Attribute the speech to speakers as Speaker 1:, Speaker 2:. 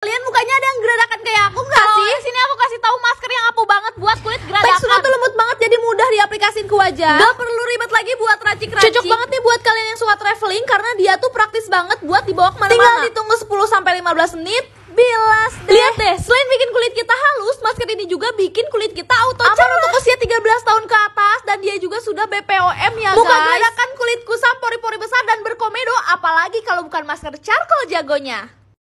Speaker 1: Kalian mukanya ada yang geradakan kayak aku nggak sih? sini aku kasih tahu masker yang ampuh banget buat kulit geradakan. Teksturnya tuh lembut banget jadi mudah diaplikasiin ke wajah. Gak perlu ribet lagi buat racik-racik. Cocok banget nih buat kalian yang suka traveling karena dia tuh praktis banget buat dibawa kemana-mana. Tinggal ditunggu 10 sampai 15 menit bilas deh. Lihat deh, selain bikin kulit kita halus, masker ini juga bikin kulit kita auto cerah. Aman untuk usia 13 tahun ke atas dan dia juga sudah BPOM ya Muka guys. Muka kulit kusam, pori-pori besar dan berkomedo, apalagi kalau bukan masker charcoal jagonya.